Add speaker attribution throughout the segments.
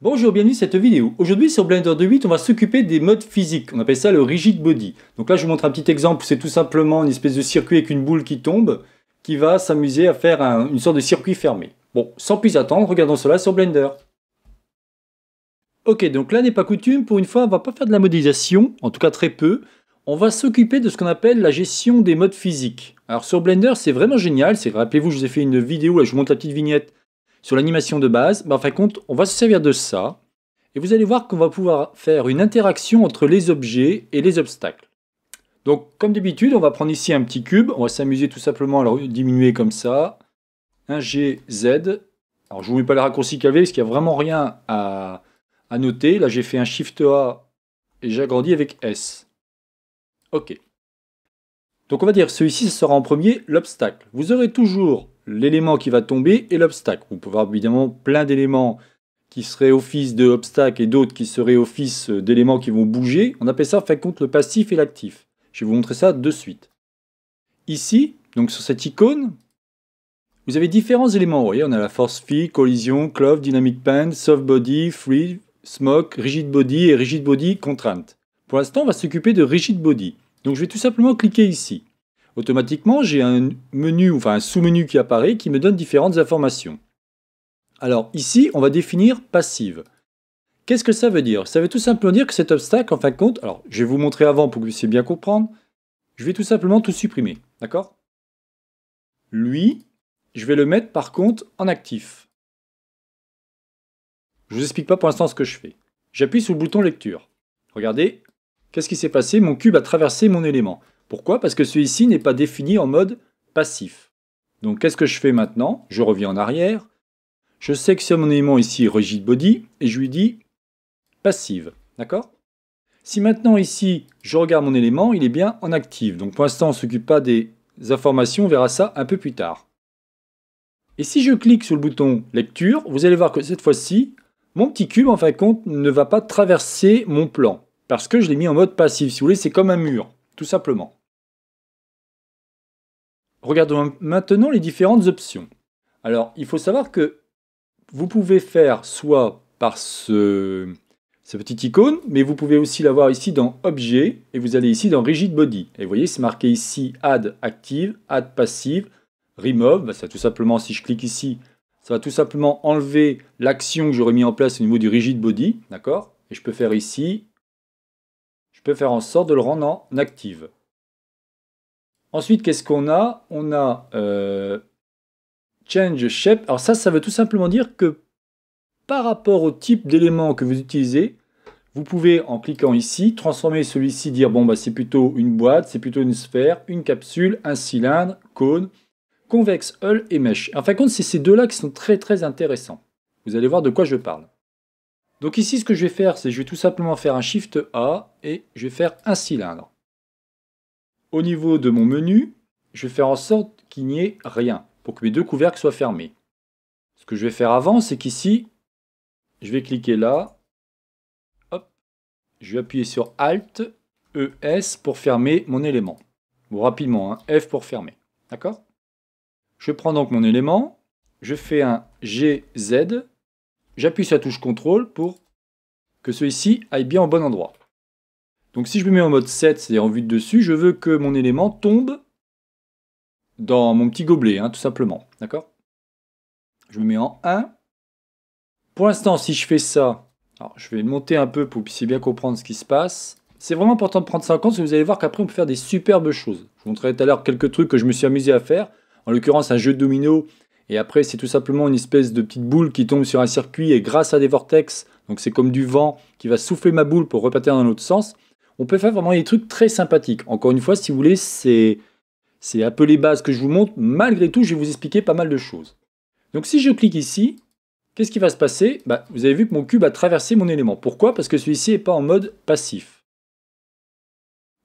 Speaker 1: Bonjour, bienvenue dans cette vidéo. Aujourd'hui sur Blender 2.8, on va s'occuper des modes physiques. On appelle ça le rigid body. Donc là, je vous montre un petit exemple. C'est tout simplement une espèce de circuit avec une boule qui tombe, qui va s'amuser à faire une sorte de circuit fermé. Bon, sans plus attendre, regardons cela sur Blender. Ok, donc là n'est pas coutume. Pour une fois, on va pas faire de la modélisation, en tout cas très peu. On va s'occuper de ce qu'on appelle la gestion des modes physiques. Alors sur Blender, c'est vraiment génial. C'est, rappelez-vous, je vous ai fait une vidéo, là je vous montre la petite vignette sur l'animation de base, ben, en compte, on va se servir de ça. Et vous allez voir qu'on va pouvoir faire une interaction entre les objets et les obstacles. Donc, comme d'habitude, on va prendre ici un petit cube. On va s'amuser tout simplement à le diminuer comme ça. un g Z. Alors, je ne vous mets pas les raccourcis qu'il avait, parce qu'il n'y a vraiment rien à, à noter. Là, j'ai fait un Shift A et j'agrandis avec S. OK. Donc on va dire, celui-ci, ce sera en premier l'obstacle. Vous aurez toujours l'élément qui va tomber et l'obstacle. On peut avoir évidemment plein d'éléments qui seraient office de obstacle et d'autres qui seraient office d'éléments qui vont bouger. On appelle ça, en fin compte, le passif et l'actif. Je vais vous montrer ça de suite. Ici, donc sur cette icône, vous avez différents éléments. Vous voyez, on a la force phi, collision, clove, dynamic bend, soft body, free, smoke, rigid body et rigid body contrainte. Pour l'instant, on va s'occuper de rigid body. Donc je vais tout simplement cliquer ici automatiquement j'ai un menu, enfin un sous-menu qui apparaît qui me donne différentes informations. Alors ici, on va définir passive. Qu'est-ce que ça veut dire Ça veut tout simplement dire que cet obstacle, en fin de compte, alors je vais vous montrer avant pour que vous puissiez bien comprendre, je vais tout simplement tout supprimer, d'accord Lui, je vais le mettre par contre en actif. Je ne vous explique pas pour l'instant ce que je fais. J'appuie sur le bouton lecture. Regardez, qu'est-ce qui s'est passé Mon cube a traversé mon élément. Pourquoi Parce que celui-ci n'est pas défini en mode passif. Donc qu'est-ce que je fais maintenant Je reviens en arrière. Je sélectionne mon élément ici rigid body et je lui dis passive. D'accord Si maintenant ici je regarde mon élément, il est bien en active. Donc pour l'instant on ne s'occupe pas des informations, on verra ça un peu plus tard. Et si je clique sur le bouton lecture, vous allez voir que cette fois-ci, mon petit cube en fin de compte ne va pas traverser mon plan parce que je l'ai mis en mode passif. Si vous voulez, c'est comme un mur, tout simplement. Regardons maintenant les différentes options. Alors, il faut savoir que vous pouvez faire soit par ce, cette petite icône, mais vous pouvez aussi l'avoir ici dans Objet, et vous allez ici dans Rigid Body. Et vous voyez, c'est marqué ici Add Active, Add Passive, Remove. Bah, ça tout simplement, si je clique ici, ça va tout simplement enlever l'action que j'aurais mis en place au niveau du Rigid Body, d'accord Et je peux faire ici, je peux faire en sorte de le rendre en Active. Ensuite, qu'est-ce qu'on a On a euh, change shape. Alors ça, ça veut tout simplement dire que par rapport au type d'élément que vous utilisez, vous pouvez, en cliquant ici, transformer celui-ci, dire bon, bah, c'est plutôt une boîte, c'est plutôt une sphère, une capsule, un cylindre, cône, convexe, hull et mesh. En fin de compte, c'est ces deux-là qui sont très très intéressants. Vous allez voir de quoi je parle. Donc ici, ce que je vais faire, c'est je vais tout simplement faire un Shift A et je vais faire un cylindre. Au niveau de mon menu, je vais faire en sorte qu'il n'y ait rien pour que mes deux couvercles soient fermés. Ce que je vais faire avant, c'est qu'ici, je vais cliquer là. Hop. Je vais appuyer sur Alt, ES pour fermer mon élément. Ou rapidement, hein. F pour fermer. D'accord Je prends donc mon élément. Je fais un GZ. J'appuie sur la touche CTRL pour que celui-ci aille bien au bon endroit. Donc si je me mets en mode 7, c'est-à-dire en vue de dessus, je veux que mon élément tombe dans mon petit gobelet, hein, tout simplement. D'accord Je me mets en 1. Pour l'instant, si je fais ça, alors je vais monter un peu pour que vous puissiez bien comprendre ce qui se passe. C'est vraiment important de prendre ça en compte, parce que vous allez voir qu'après, on peut faire des superbes choses. Je vous montrerai tout à l'heure quelques trucs que je me suis amusé à faire. En l'occurrence, un jeu de domino. Et après, c'est tout simplement une espèce de petite boule qui tombe sur un circuit et grâce à des vortex, donc c'est comme du vent qui va souffler ma boule pour repartir dans l'autre sens on peut faire vraiment des trucs très sympathiques. Encore une fois, si vous voulez, c'est un peu les bases que je vous montre. Malgré tout, je vais vous expliquer pas mal de choses. Donc si je clique ici, qu'est-ce qui va se passer bah, Vous avez vu que mon cube a traversé mon élément. Pourquoi Parce que celui-ci n'est pas en mode passif.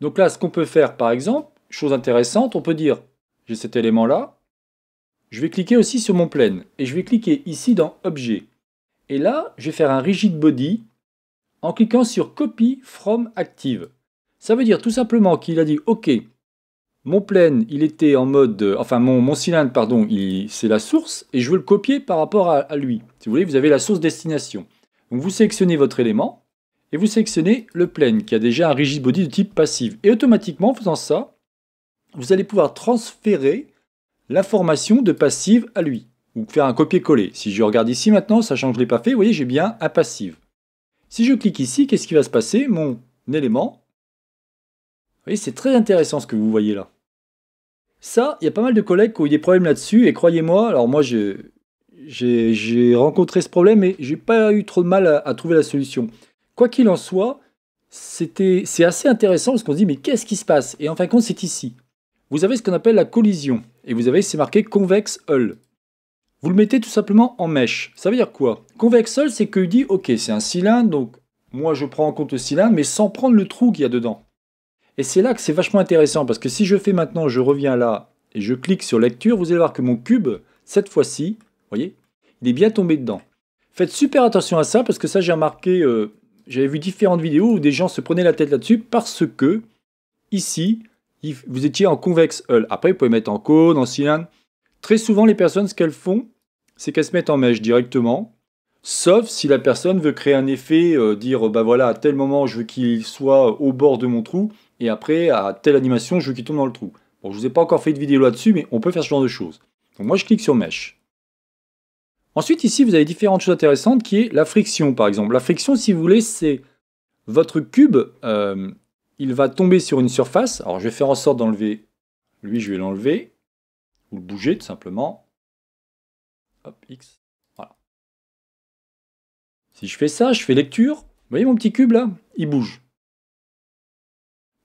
Speaker 1: Donc là, ce qu'on peut faire par exemple, chose intéressante, on peut dire, j'ai cet élément-là, je vais cliquer aussi sur mon plane, et je vais cliquer ici dans Objet. Et là, je vais faire un rigid body en cliquant sur Copy from Active. Ça veut dire tout simplement qu'il a dit OK, mon plane, il était en mode, enfin mon, cylindre, pardon, c'est la source et je veux le copier par rapport à, lui. Si vous voulez, vous avez la source destination. vous sélectionnez votre élément et vous sélectionnez le plane qui a déjà un rigid body de type passive. Et automatiquement, en faisant ça, vous allez pouvoir transférer l'information de passive à lui ou faire un copier-coller. Si je regarde ici maintenant, sachant que je ne l'ai pas fait, vous voyez, j'ai bien un passive. Si je clique ici, qu'est-ce qui va se passer Mon élément... Vous voyez, c'est très intéressant ce que vous voyez là. Ça, il y a pas mal de collègues qui ont eu des problèmes là-dessus, et croyez-moi, alors moi j'ai rencontré ce problème et j'ai pas eu trop de mal à, trouver la solution. Quoi qu'il en soit, c'est assez intéressant parce qu'on se dit mais qu'est-ce qui se passe Et en fin de compte, c'est ici. Vous avez ce qu'on appelle la collision, et vous avez, c'est marqué convex hull. Vous le mettez tout simplement en mèche. Ça veut dire quoi Convex hull, c'est que qu'il dit, ok, c'est un cylindre, donc moi je prends en compte le cylindre, mais sans prendre le trou qu'il y a dedans. Et c'est là que c'est vachement intéressant, parce que si je fais maintenant, je reviens là, et je clique sur lecture, vous allez voir que mon cube, cette fois-ci, voyez, il est bien tombé dedans. Faites super attention à ça, parce que ça j'ai remarqué, euh, j'avais vu différentes vidéos où des gens se prenaient la tête là-dessus, parce que, ici, vous étiez en convex hull. Après, vous pouvez mettre en cône, en cylindre. Très souvent, les personnes, ce qu'elles font, c'est qu'elle se mette en mèche directement, sauf si la personne veut créer un effet, euh, dire bah voilà, à tel moment je veux qu'il soit au bord de mon trou, et après à telle animation je veux qu'il tombe dans le trou. Bon, je vous ai pas encore fait de vidéo là-dessus, mais on peut faire ce genre de choses. Donc moi je clique sur mèche. Ensuite ici vous avez différentes choses intéressantes qui est la friction par exemple. La friction si vous voulez c'est votre cube, euh, il va tomber sur une surface. Alors je vais faire en sorte d'enlever, lui je vais l'enlever, ou le bouger tout simplement. Voilà. Si je fais ça, je fais lecture. Vous voyez mon petit cube là Il bouge.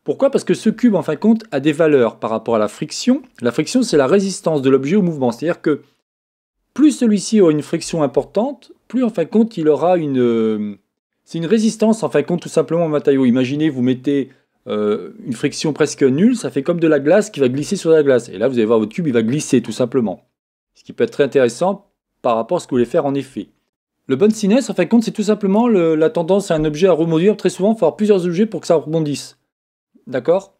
Speaker 1: Pourquoi Parce que ce cube, en fin de compte, a des valeurs par rapport à la friction. La friction, c'est la résistance de l'objet au mouvement. C'est-à-dire que plus celui-ci aura une friction importante, plus en fin de compte, il aura une... Euh, c'est une résistance, en fin de compte, tout simplement au matériau. Imaginez, vous mettez euh, une friction presque nulle, ça fait comme de la glace qui va glisser sur la glace. Et là, vous allez voir, votre cube, il va glisser, tout simplement. Ce qui peut être très intéressant par rapport à ce que vous voulez faire en effet. Le bon sinès, en fin de compte, c'est tout simplement la tendance à un objet à rebondir. Très souvent, il plusieurs objets pour que ça rebondisse. D'accord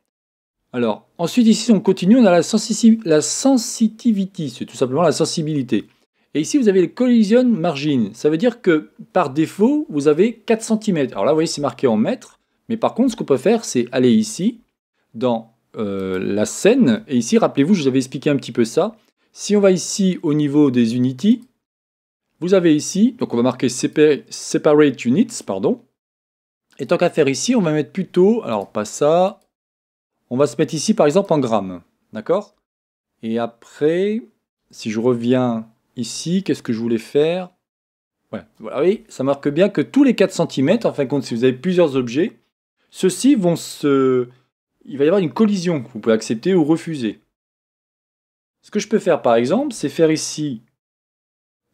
Speaker 1: Alors, ensuite, ici, on continue, on a la, sensi la sensitivity, c'est tout simplement la sensibilité. Et ici, vous avez le collision margin. Ça veut dire que, par défaut, vous avez 4 cm. Alors là, vous voyez, c'est marqué en mètres. Mais par contre, ce qu'on peut faire, c'est aller ici, dans euh, la scène. Et ici, rappelez-vous, je vous avais expliqué un petit peu ça. Si on va ici, au niveau des unities, vous avez ici, donc on va marquer separate units, pardon. Et tant qu'à faire ici, on va mettre plutôt, alors pas ça, on va se mettre ici par exemple en grammes, d'accord Et après, si je reviens ici, qu'est-ce que je voulais faire ouais, voilà, oui, ça marque bien que tous les 4 cm, en fin de compte, si vous avez plusieurs objets, ceux-ci vont se... Il va y avoir une collision que vous pouvez accepter ou refuser. Ce que je peux faire par exemple, c'est faire ici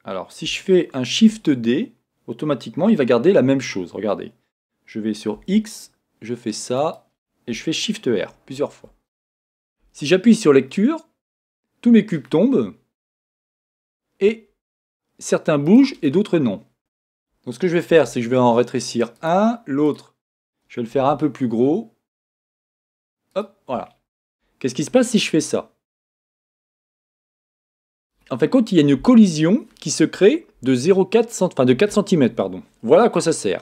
Speaker 1: alors, si je fais un Shift D, automatiquement, il va garder la même chose. Regardez. Je vais sur X, je fais ça, et je fais Shift R plusieurs fois. Si j'appuie sur lecture, tous mes cubes tombent, et certains bougent et d'autres non. Donc ce que je vais faire, c'est que je vais en rétrécir un, l'autre, je vais le faire un peu plus gros. Hop, voilà. Qu'est-ce qui se passe si je fais ça en fin de compte, il y a une collision qui se crée de 0,4 enfin de 4 cm. Pardon. Voilà à quoi ça sert.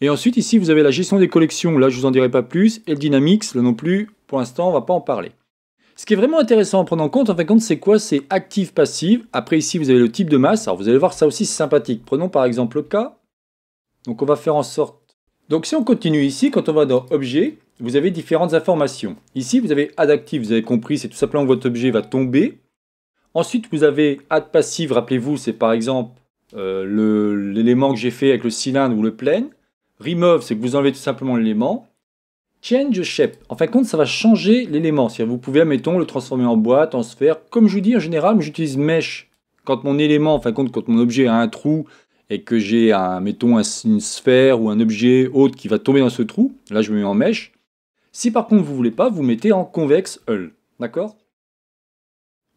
Speaker 1: Et ensuite, ici, vous avez la gestion des collections. Là, je ne vous en dirai pas plus. Et le Dynamics, là non plus, pour l'instant, on ne va pas en parler. Ce qui est vraiment intéressant à prendre en compte, en fin de compte, c'est quoi C'est active-passive. Après, ici, vous avez le type de masse. Alors, vous allez voir, ça aussi, c'est sympathique. Prenons par exemple le cas. Donc, on va faire en sorte... Donc, si on continue ici, quand on va dans Objet, vous avez différentes informations. Ici, vous avez Adaptive. Vous avez compris, c'est tout simplement que votre objet va tomber. Ensuite, vous avez add passive, rappelez-vous, c'est par exemple euh, l'élément que j'ai fait avec le cylindre ou le plane. Remove, c'est que vous enlevez tout simplement l'élément. Change shape, en fin de compte, ça va changer l'élément. Vous pouvez, mettons, le transformer en boîte, en sphère. Comme je vous dis, en général, j'utilise mesh. Quand mon élément, en fin de compte, quand mon objet a un trou et que j'ai, un, mettons, une sphère ou un objet autre qui va tomber dans ce trou, là, je me mets en mesh. Si par contre, vous ne voulez pas, vous mettez en convex hull. D'accord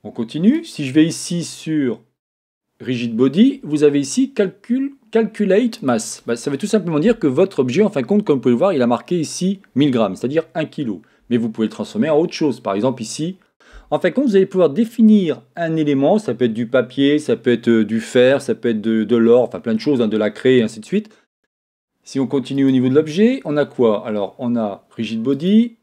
Speaker 1: on continue. Si je vais ici sur Rigid Body, vous avez ici Calcul, Calculate Mass. Bah, ça veut tout simplement dire que votre objet, en fin de compte, comme vous pouvez le voir, il a marqué ici 1000 grammes, c'est-à-dire 1 kg. Mais vous pouvez le transformer en autre chose. Par exemple, ici, en fin de compte, vous allez pouvoir définir un élément. Ça peut être du papier, ça peut être euh, du fer, ça peut être de, l'or, enfin plein de choses, hein, de la craie, et ainsi de suite. Si on continue au niveau de l'objet, on a quoi Alors, on a Rigid Body,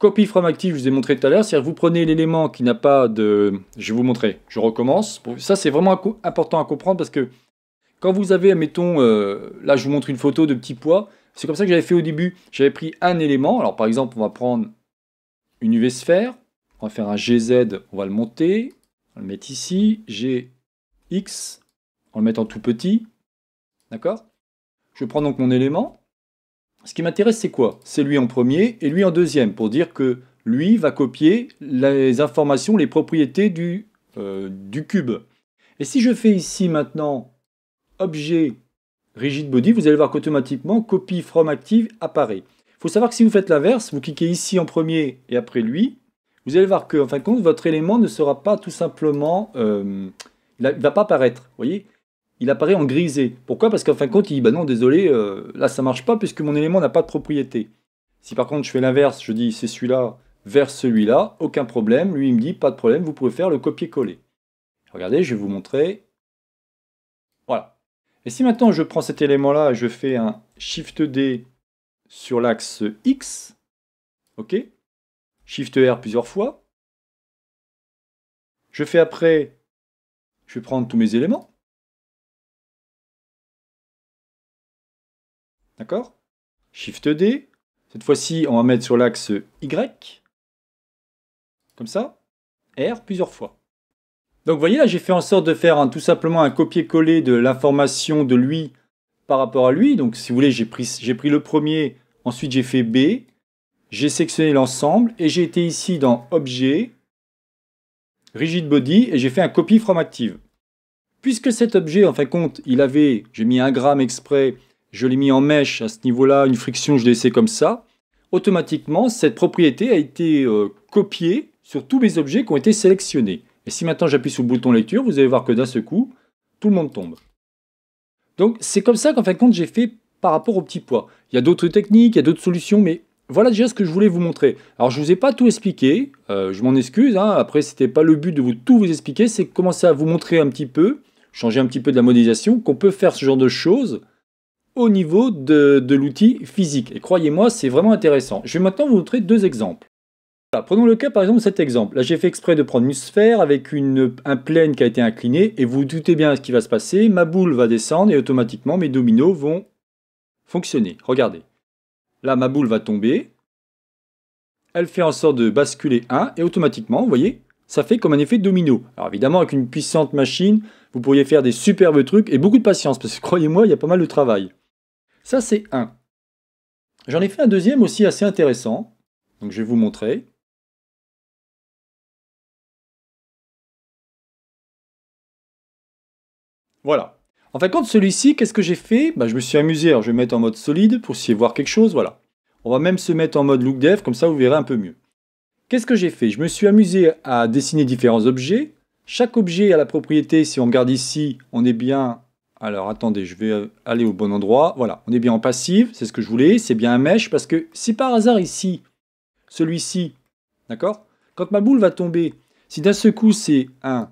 Speaker 1: copy from active, je vous ai montré tout à l'heure, c'est-à-dire vous prenez l'élément qui n'a pas de... Je vais vous montrer, je recommence. Ça, c'est vraiment important à comprendre parce que quand vous avez, admettons, euh, là, je vous montre une photo de petits pois, c'est comme ça que j'avais fait au début. J'avais pris un élément. Alors, par exemple, on va prendre une UV sphère. On va faire un GZ, on va le monter. On va le mettre ici, GX. On le mettre en tout petit. D'accord Je prends donc mon élément ce qui m'intéresse, c'est quoi C'est lui en premier et lui en deuxième, pour dire que lui va copier les informations, les propriétés du, euh, cube. Et si je fais ici maintenant objet rigid body, vous allez voir qu'automatiquement copie from active apparaît. Il faut savoir que si vous faites l'inverse, vous cliquez ici en premier et après lui, vous allez voir que fin de compte, votre élément ne sera pas tout simplement, euh, il ne va pas apparaître. Voyez, il apparaît en grisé. Pourquoi Parce qu'en fin de compte, il dit bah non, désolé, euh, là ça marche pas puisque mon élément n'a pas de propriété. Si par contre je fais l'inverse, je dis c'est celui-là vers celui-là, aucun problème. Lui il me dit pas de problème, vous pouvez faire le copier-coller. Regardez, je vais vous montrer. Voilà. Et si maintenant je prends cet élément-là et je fais un Shift D sur l'axe X, ok Shift R plusieurs fois. Je fais après, je vais prendre tous mes éléments. D'accord Shift D. Cette fois-ci, on va mettre sur l'axe Y. Comme ça. R plusieurs fois. Donc vous voyez là, j'ai fait en sorte de faire tout simplement un copier-coller de l'information de lui par rapport à lui. Donc si vous voulez, j'ai pris, le premier, ensuite j'ai fait B, j'ai sélectionné l'ensemble et j'ai été ici dans Objet, Rigid Body et j'ai fait un copy from active. Puisque cet objet, en fin de compte, il avait, j'ai mis un gramme exprès je l'ai mis en mèche à ce niveau-là, une friction, je l'ai laissé comme ça, automatiquement, cette propriété a été euh, copiée sur tous les objets qui ont été sélectionnés. Et si maintenant j'appuie sur le bouton lecture, vous allez voir que d'un seul coup, tout le monde tombe. Donc c'est comme ça qu'en fin de compte, j'ai fait par rapport au petit poids. Il y a d'autres techniques, il y a d'autres solutions, mais voilà déjà ce que je voulais vous montrer. Alors je ne vous ai pas tout expliqué, euh, je m'en excuse, hein. après après n'était pas le but de vous, tout vous expliquer, c'est commencer à vous montrer un petit peu, changer un petit peu de la modélisation, qu'on peut faire ce genre de choses, au niveau de, l'outil physique. Et croyez-moi, c'est vraiment intéressant. Je vais maintenant vous montrer deux exemples. prenons le cas par exemple de cet exemple. Là j'ai fait exprès de prendre une sphère avec un plane qui a été incliné et vous, vous doutez bien ce qui va se passer. Ma boule va descendre et automatiquement mes dominos vont fonctionner. Regardez. Là ma boule va tomber. Elle fait en sorte de basculer un et automatiquement, vous voyez, ça fait comme un effet domino. Alors évidemment avec une puissante machine, vous pourriez faire des superbes trucs et beaucoup de patience parce que croyez-moi, il y a pas mal de travail. Ça, c'est un. J'en ai fait un deuxième aussi assez intéressant. Donc, je vais vous montrer. Voilà. En fin de celui-ci, qu'est-ce que j'ai fait bah, Je me suis amusé. Alors, je vais mettre en mode solide pour essayer voir quelque chose. Voilà. On va même se mettre en mode look dev, comme ça, vous verrez un peu mieux. Qu'est-ce que j'ai fait Je me suis amusé à dessiner différents objets. Chaque objet a la propriété, si on regarde ici, on est bien alors attendez, je vais euh, aller au bon endroit. Voilà, on est bien en passive, c'est ce que je voulais, c'est bien un mèche, parce que si par hasard ici, celui-ci, d'accord Quand ma boule va tomber, si d'un seul coup c'est un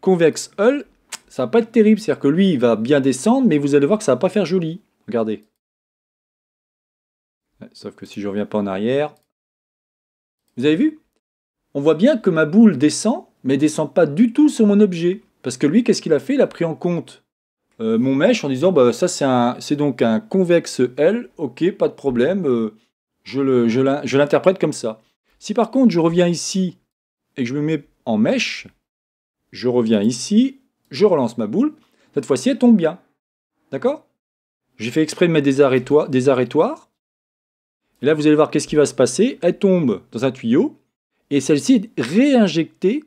Speaker 1: convexe hull, ça va pas être terrible. C'est-à-dire que lui, il va bien descendre, mais vous allez voir que ça va pas faire joli. Regardez. sauf que si je reviens pas en arrière... Vous avez vu On voit bien que ma boule descend, mais descend pas du tout sur mon objet. Parce que lui, qu'est-ce qu'il a fait Il a pris en compte euh, mon mèche en disant bah, ça, c'est donc un convexe L, ok, pas de problème, euh, je l'interprète comme ça. Si par contre, je reviens ici et que je me mets en mèche, je reviens ici, je relance ma boule, cette fois-ci, elle tombe bien. D'accord J'ai fait exprès de mettre des, des arrêtoirs. Et là, vous allez voir qu'est-ce qui va se passer. Elle tombe dans un tuyau et celle-ci est réinjectée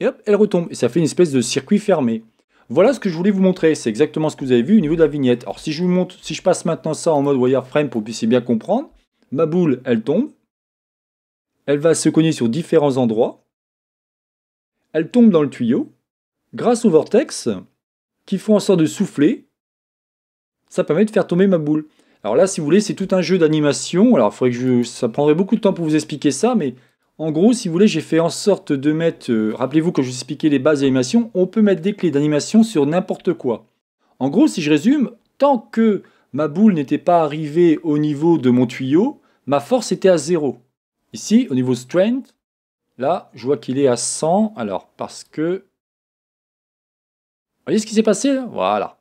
Speaker 1: et hop, elle retombe. Et ça fait une espèce de circuit fermé. Voilà ce que je voulais vous montrer, c'est exactement ce que vous avez vu au niveau de la vignette. Alors si je vous montre, si je passe maintenant ça en mode wireframe pour que vous puissiez bien comprendre, ma boule, elle tombe, elle va se cogner sur différents endroits, elle tombe dans le tuyau, grâce au vortex, qui font en sorte de souffler, ça permet de faire tomber ma boule. Alors là, si vous voulez, c'est tout un jeu d'animation, alors faudrait que ça prendrait beaucoup de temps pour vous expliquer ça, mais en gros, si vous voulez, j'ai fait en sorte de mettre, euh, rappelez-vous que je vous expliquais les bases d'animation, on peut mettre des clés d'animation sur n'importe quoi. En gros, si je résume, tant que ma boule n'était pas arrivée au niveau de mon tuyau, ma force était à 0. Ici, au niveau strength, là, je vois qu'il est à 100. Alors, parce que... Vous voyez ce qui s'est passé là Voilà.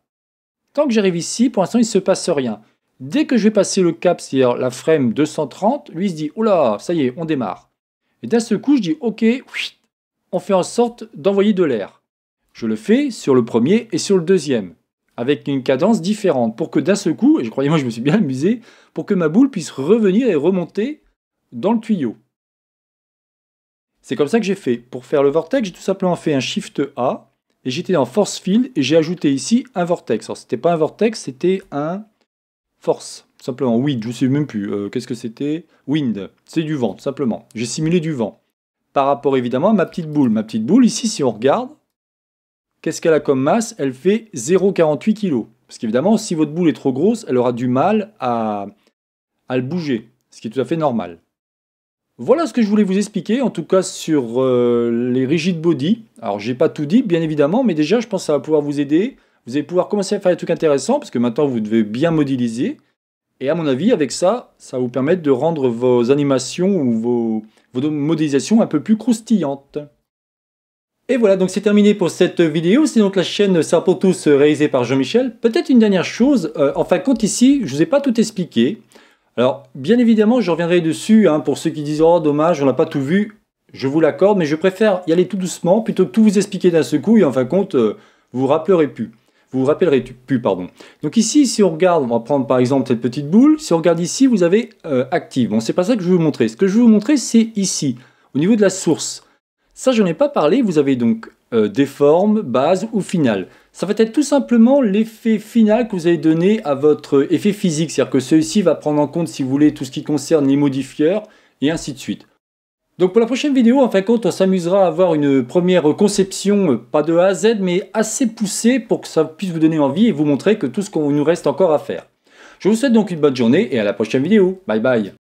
Speaker 1: Tant que j'arrive ici, pour l'instant, il ne se passe rien. Dès que je vais passer le cap, c'est-à-dire la frame 230, lui, il se dit, oula, ça y est, on démarre. Et d'un seul coup, je dis OK, on fait en sorte d'envoyer de l'air. Je le fais sur le premier et sur le deuxième, avec une cadence différente, pour que d'un seul coup, et croyez moi je me suis bien amusé, pour que ma boule puisse revenir et remonter dans le tuyau. C'est comme ça que j'ai fait. Pour faire le vortex, j'ai tout simplement fait un Shift A, et j'étais dans Force Field, et j'ai ajouté ici un vortex. Alors n'était pas un vortex, c'était un Force simplement. Wind, je ne sais même plus. Euh, qu'est-ce que c'était Wind, c'est du vent, tout simplement. J'ai simulé du vent. Par rapport évidemment à ma petite boule. Ma petite boule, ici, si on regarde, qu'est-ce qu'elle a comme masse Elle fait 0,48 kg. Parce qu'évidemment, si votre boule est trop grosse, elle aura du mal à, à le bouger, ce qui est tout à fait normal. Voilà ce que je voulais vous expliquer, en tout cas sur euh, les rigid body. Alors, je n'ai pas tout dit, bien évidemment, mais déjà, je pense que ça va pouvoir vous aider. Vous allez pouvoir commencer à faire des trucs intéressants, parce que maintenant, vous devez bien modéliser. Et à mon avis, avec ça, ça va vous permettre de rendre vos animations ou vos, modélisations un peu plus croustillantes. Et voilà, donc c'est terminé pour cette vidéo. C'est donc la chaîne Ça pour tous réalisée par Jean-Michel. Peut-être une dernière chose, euh, en fin de compte ici, je ne vous ai pas tout expliqué. Alors, bien évidemment, je reviendrai dessus hein, pour ceux qui disent Oh, dommage, on n'a pas tout vu. Je vous l'accorde, mais je préfère y aller tout doucement plutôt que tout vous expliquer d'un seul coup et en fin de compte, euh, vous rappellerez plus. Vous vous rappellerez plus, pardon. Donc ici, si on regarde, on va prendre par exemple cette petite boule. Si on regarde ici, vous avez euh, active. Bon, c'est pas ça que je veux vous montrer. Ce que je vais vous montrer, c'est ici, au niveau de la source. Ça, je n'en ai pas parlé. Vous avez donc euh, des formes, base ou finale. Ça va être tout simplement l'effet final que vous allez donner à votre effet physique. C'est-à-dire que celui-ci va prendre en compte, si vous voulez, tout ce qui concerne les modifieurs et ainsi de suite. Donc pour la prochaine vidéo, en fin de compte, on s'amusera à avoir une première conception, euh, pas de A à Z, mais assez poussée pour que ça puisse vous donner envie et vous montrer que tout ce qu'on nous reste encore à faire. Je vous souhaite donc une bonne journée et à la prochaine vidéo. Bye bye